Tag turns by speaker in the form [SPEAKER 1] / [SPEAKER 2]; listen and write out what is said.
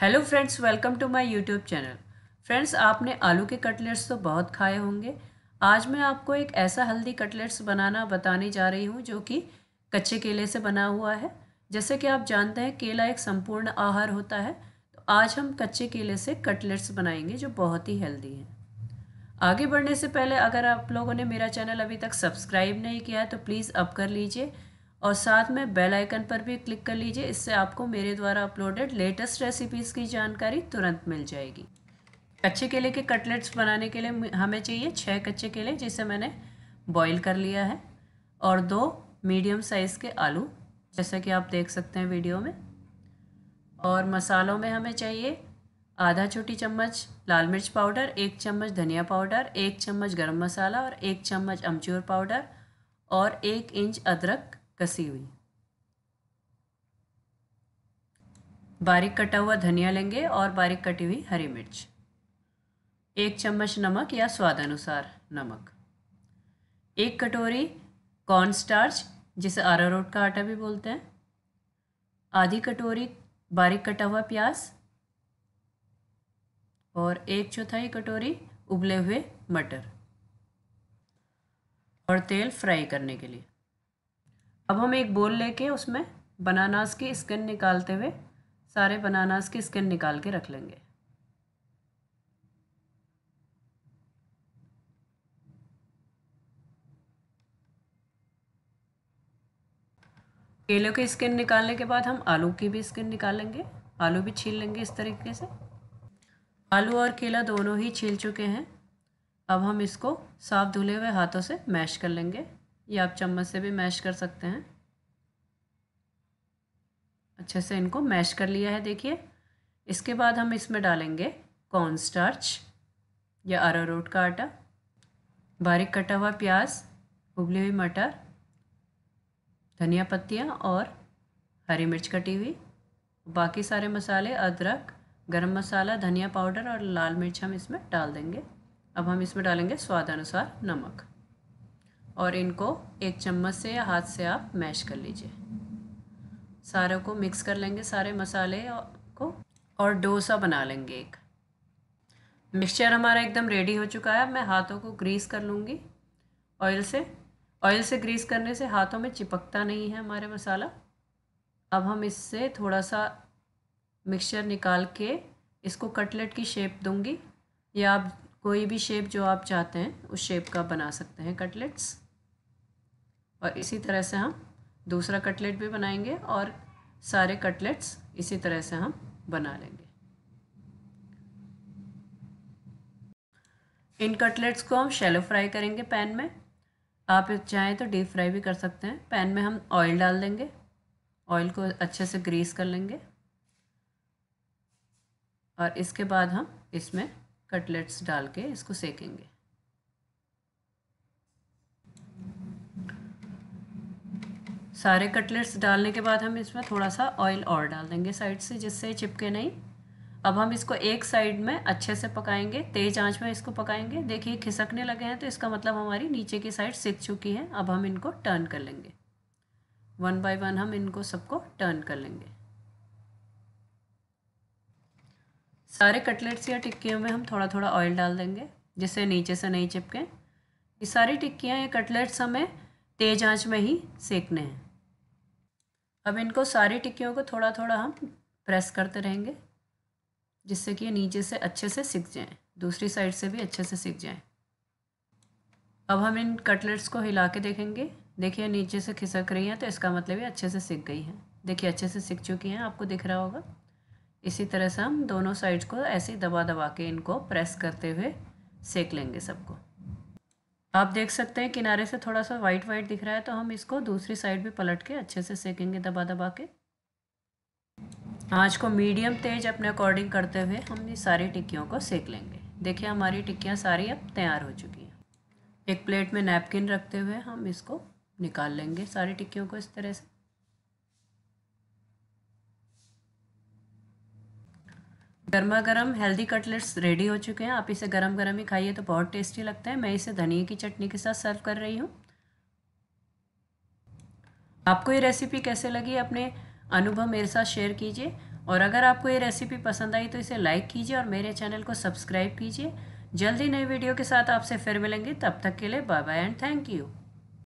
[SPEAKER 1] hello friends welcome to my YouTube channel friends आपने आलू के कटलेट्स तो बहुत खाए होंगे आज मैं आपको एक ऐसा हल्दी कटलेट्स बनाना बताने जा रही हूँ जो कि कच्चे केले से बना हुआ है जैसे कि आप जानते हैं केला एक संपूर्ण आहार होता है तो आज हम कच्चे केले से कटलेट्स बनाएंगे जो बहुत ही हेल्दी हैं आगे बढ़ने से पहले अगर आप लोगों ने मेरा चैनल अभी तक सब्सक्राइब नहीं किया है तो प्लीज़ अब कर लीजिए और साथ में बेल आइकन पर भी क्लिक कर लीजिए इससे आपको मेरे द्वारा अपलोडेड लेटेस्ट रेसिपीज़ की जानकारी तुरंत मिल जाएगी कच्चे केले के कटलेट्स बनाने के लिए हमें चाहिए छः कच्चे केले जिसे मैंने बॉईल कर लिया है और दो मीडियम साइज़ के आलू जैसा कि आप देख सकते हैं वीडियो में और मसालों में हमें चाहिए आधा छोटी चम्मच लाल मिर्च पाउडर एक चम्मच धनिया पाउडर एक चम्मच गर्म मसाला और एक चम्मच अमचूर पाउडर और एक इंच अदरक कसी हुई बारीक कटा हुआ धनिया लेंगे और बारीक कटी हुई हरी मिर्च एक चम्मच नमक या स्वाद अनुसार नमक एक कटोरी कॉर्न स्टार्च जिसे आरारोट का आटा भी बोलते हैं आधी कटोरी बारीक कटा हुआ प्याज और एक चौथाई कटोरी उबले हुए मटर और तेल फ्राई करने के लिए अब हम एक बोल लेके उसमें बनानास की स्किन निकालते हुए सारे बनानास की स्किन निकाल के रख लेंगे केलों की स्किन निकालने के बाद हम आलू की भी स्किन निकालेंगे आलू भी छील लेंगे इस तरीके से आलू और केला दोनों ही छील चुके हैं अब हम इसको साफ धुले हुए हाथों से मैश कर लेंगे ये आप चम्मच से भी मैश कर सकते हैं अच्छे से इनको मैश कर लिया है देखिए इसके बाद हम इसमें डालेंगे कॉर्न स्टार्च या अरारोट का आटा बारीक कटा हुआ प्याज उबली हुई मटर धनिया पत्तियाँ और हरी मिर्च कटी हुई बाकी सारे मसाले अदरक गरम मसाला धनिया पाउडर और लाल मिर्च हम इसमें डाल देंगे अब हम इसमें डालेंगे स्वाद अनुसार नमक और इनको एक चम्मच से या हाथ से आप मैश कर लीजिए सारों को मिक्स कर लेंगे सारे मसाले को और डोसा बना लेंगे एक मिक्सचर हमारा एकदम रेडी हो चुका है मैं हाथों को ग्रीस कर लूँगी ऑयल से ऑयल से ग्रीस करने से हाथों में चिपकता नहीं है हमारे मसाला अब हम इससे थोड़ा सा मिक्सचर निकाल के इसको कटलेट की शेप दूंगी या आप कोई भी शेप जो आप चाहते हैं उस शेप का बना सकते हैं कटलेट्स और इसी तरह से हम दूसरा कटलेट भी बनाएंगे और सारे कटलेट्स इसी तरह से हम बना लेंगे इन कटलेट्स को हम शैलो फ्राई करेंगे पैन में आप चाहें तो डीप फ्राई भी कर सकते हैं पैन में हम ऑयल डाल देंगे ऑयल को अच्छे से ग्रीस कर लेंगे और इसके बाद हम इसमें कटलेट्स डाल के इसको सेकेंगे सारे कटलेट्स डालने के बाद हम इसमें थोड़ा सा ऑयल और डाल देंगे साइड से जिससे चिपके नहीं अब हम इसको एक साइड में अच्छे से पकाएंगे तेज आंच में इसको पकाएंगे देखिए खिसकने लगे हैं तो इसका मतलब हमारी नीचे की साइड सिक चुकी है अब हम इनको टर्न कर लेंगे वन बाय वन हम इनको सबको टर्न कर लेंगे सारे कटलेट्स या टिक्कियों में हम थोड़ा थोड़ा ऑयल डाल देंगे जिससे नीचे से नहीं चिपके ये सारी टिक्कियाँ या कटलेट्स हमें तेज आँच में ही सेकने हैं अब इनको सारी टिक्कियों को थोड़ा थोड़ा हम प्रेस करते रहेंगे जिससे कि ये नीचे से अच्छे से सीख जाएँ दूसरी साइड से भी अच्छे से सीख जाएँ अब हम इन कटलेट्स को हिला के देखेंगे देखिए नीचे से खिसक रही हैं तो इसका मतलब ये अच्छे से सीख गई हैं देखिए अच्छे से सीख चुकी हैं आपको दिख रहा होगा इसी तरह से हम दोनों साइड्स को ऐसे दबा दबा के इनको प्रेस करते हुए सेक लेंगे सबको आप देख सकते हैं किनारे से थोड़ा सा वाइट वाइट दिख रहा है तो हम इसको दूसरी साइड भी पलट के अच्छे से सेकेंगे दबा दबा के आँच को मीडियम तेज अपने अकॉर्डिंग करते हुए हम ये सारी टिक्कियों को सेक लेंगे देखिए हमारी टिक्कियाँ सारी अब तैयार हो चुकी हैं एक प्लेट में नैपकिन रखते हुए हम इसको निकाल लेंगे सारी टिक्कियों को इस तरह से गर्मा गर्म हेल्दी कटलेट्स रेडी हो चुके हैं आप इसे गर्म गरम ही खाइए तो बहुत टेस्टी लगता है मैं इसे धनिया की चटनी के साथ सर्व कर रही हूँ आपको ये रेसिपी कैसे लगी अपने अनुभव मेरे साथ शेयर कीजिए और अगर आपको ये रेसिपी पसंद आई तो इसे लाइक कीजिए और मेरे चैनल को सब्सक्राइब कीजिए जल्दी नई वीडियो के साथ आपसे फिर मिलेंगे तब तक के लिए bye bye and thank you